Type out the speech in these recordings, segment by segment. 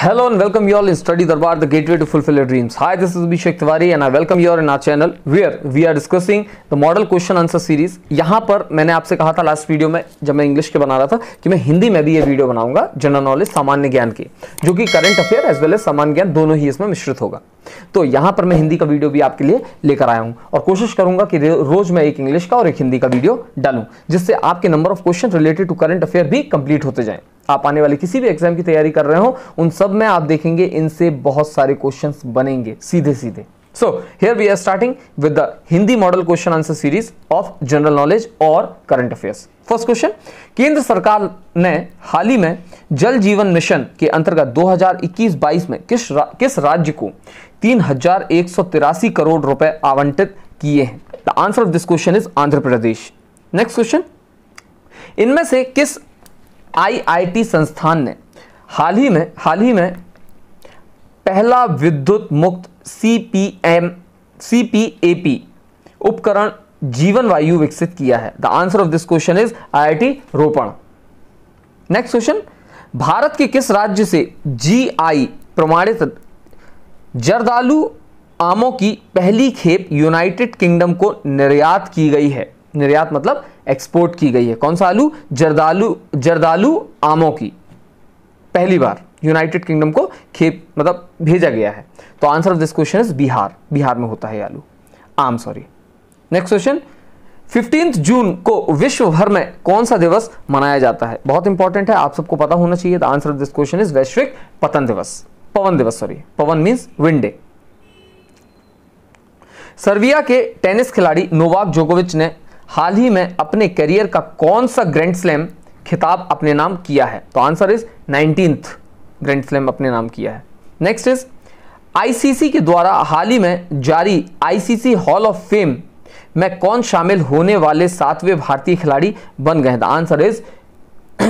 hello and welcome you all in study Darbar the gateway to fulfil your dreams hi this is Abhishek Tiwari and I welcome you all in our channel where we are discussing the model question answer series यहाँ पर मैंने आपसे कहा था last video में जब मैं English के बना रहा था कि मैं हिंदी में भी ये वीडियो बनाऊंगा जनरल नॉलेज सामान्य ज्ञान की जो कि current affair as well as सामान्य ज्ञान दोनों ही इसमें मिश्रित होगा तो यहाँ पर मैं हिंदी का वीडियो भी आपके लिए लेकर आया हूँ और कोशिश करूंगा कि रोज मैं एक इंग्लिश का और एक हिंदी का वीडियो डालूँ जिससे आपके number of question related to current affair भी कंप्लीट होते जाएं आप आने वाले किसी भी एग्जाम की तैयारी कर रहे हो उन सब में आप देखेंगे इनसे बहुत सारे क्वेश्चन बनेंगे सीधे सीधे so here we are starting with the Hindi model question answer series of general knowledge और करंट अफेयर्स फर्स्ट क्वेश्चन केंद्र सरकार ने हाल ही में जल जीवन मिशन के अंतर्गत 2021-22 में किस रा, किस राज्य को तीन करोड़ रुपए आवंटित किए हैं the answer of this question is Andhra Pradesh next question इनमें से किस आईआईटी संस्थान ने हाल ही में हाल ही में पहला विद्युत मुक्त C P M C P A P उपकरण जीवन वायु विकसित किया है the answer of this question is IIT Ropar next question Bharat के किस राज्य से जीआई प्रमाणित जरदालू आमों की पहली खेप यूनाइटेड किंगडम को निर्यात की गई है निर्यात मतलब एक्सपोर्ट की गई है कौन सा आलू जर्दालू जर्दालू आमों की पहली बार यूनाइटेड किंगडम को खेप मतलब भेजा गया है तो answer of this question is Bihar Bihar में होता है आलू आम sorry next question fifteenth June को विश्व भर में कौन सा दिवस मनाया जाता है बहुत इंपॉर्टेंट है आप सबको पता होना चाहिए answer of this question is वैश्विक पतन दिवस पवन दिवस सॉरी पवन मीन्स विंडे सर्बिया के टेनिस खिलाड़ी नोवाक जोकोविच ने हाल ही में अपने करियर का कौन सा ग्रैंड स्लैम खिताब अपने नाम किया है तो answer is nineteen grand slam अपने नाम किया है नेक्स्ट इज आईसीसी के द्वारा हाल ही में जारी आईसीसी हॉल ऑफ फेम में कौन शामिल होने वाले सातवें भारतीय खिलाड़ी बन गए आंसर इज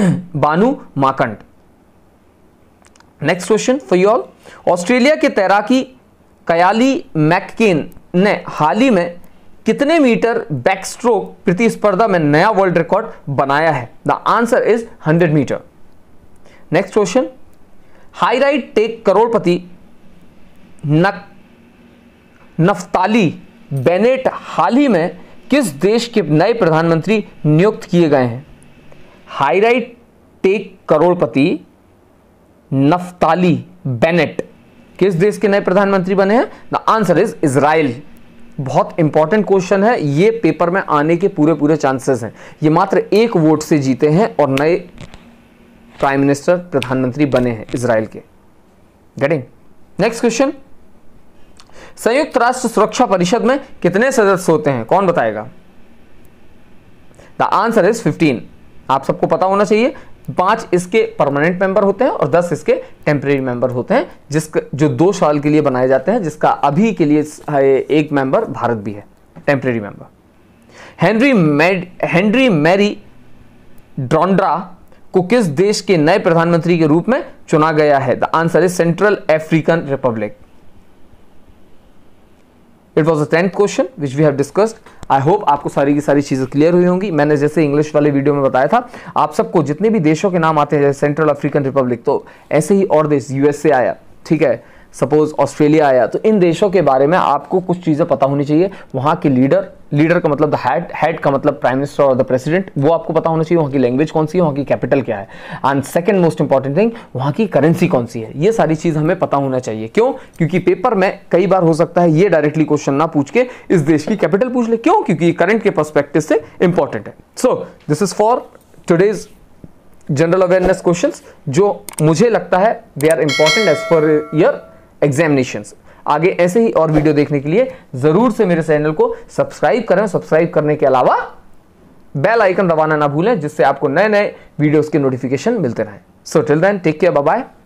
बानू माकंड next question for you all Australia के तैराकी कयाली मैककेन ने हाल ही में कितने मीटर बैक स्ट्रोक प्रतिस्पर्धा में नया वर्ल्ड रिकॉर्ड बनाया है the answer is 100 meter next question high right tech crorepati नक नफ्ताली बेनेट हाल ही में किस देश के नए प्रधानमंत्री नियुक्त किए गए हैं high right tech crorepati Naftali Bennett किस देश के नए प्रधानमंत्री बने हैं द आंसर इज इसराइल बहुत इंपॉर्टेंट क्वेश्चन है ये पेपर में आने के पूरे पूरे चांसेस हैं ये मात्र एक वोट से जीते हैं और नए प्राइम मिनिस्टर प्रधानमंत्री बने हैं इसराइल के गेटिंग नेक्स्ट क्वेश्चन संयुक्त राष्ट्र सुरक्षा परिषद में कितने सदस्य होते हैं कौन बताएगा द आंसर इज 15 आप सबको पता होना चाहिए पांच इसके परमानेंट मेंबर होते हैं और दस इसके टेम्प्रेरी मेंबर होते हैं जिस जो दो साल के लिए बनाए जाते हैं जिसका अभी के लिए एक मेंबर भारत भी है temporary member Henry made Henry Marie Dondra को किस देश के नए प्रधानमंत्री के रूप में चुना गया है the answer is Central African Republic it was a tenth question which we have discussed I hope आपको सारी की सारी चीज़ें क्लियर हुई होंगी मैंने जैसे इंग्लिश वाले वीडियो में बताया था आप सबको जितने भी देशों के नाम आते हैं जैसे सेंट्रल अफ्रीकन रिपब्लिक तो ऐसे ही और देश यूएसए आया ठीक है सपोज ऑस्ट्रेलिया आया तो इन देशों के बारे में आपको कुछ चीज़ें पता होनी चाहिए वहाँ के लीडर लीडर का मतलब हेड हेड का मतलब प्राइम मिनिस्टर और द प्रेसिडेंट वो आपको पता होना चाहिए वहाँ की लैंग्वेज कौन सी है वहाँ की कैपिटल क्या है and second most important thing वहाँ की करेंसी कौन सी है ये सारी चीज़ हमें पता होना चाहिए क्यों क्योंकि पेपर में कई बार हो सकता है ये डायरेक्टली क्वेश्चन ना पूछ के इस देश की कैपिटल पूछ ले क्यों क्योंकि करंट के परस्पेक्टिव से इंपॉर्टेंट है so this is for today's general awareness question जो मुझे लगता है they are important as per year examination आगे ऐसे ही और वीडियो देखने के लिए जरूर से मेरे चैनल को सब्सक्राइब करें सब्सक्राइब करने के अलावा बेल आइकन दबाना ना भूलें जिससे आपको नए नए वीडियोस के नोटिफिकेशन मिलते रहें so till then take care bye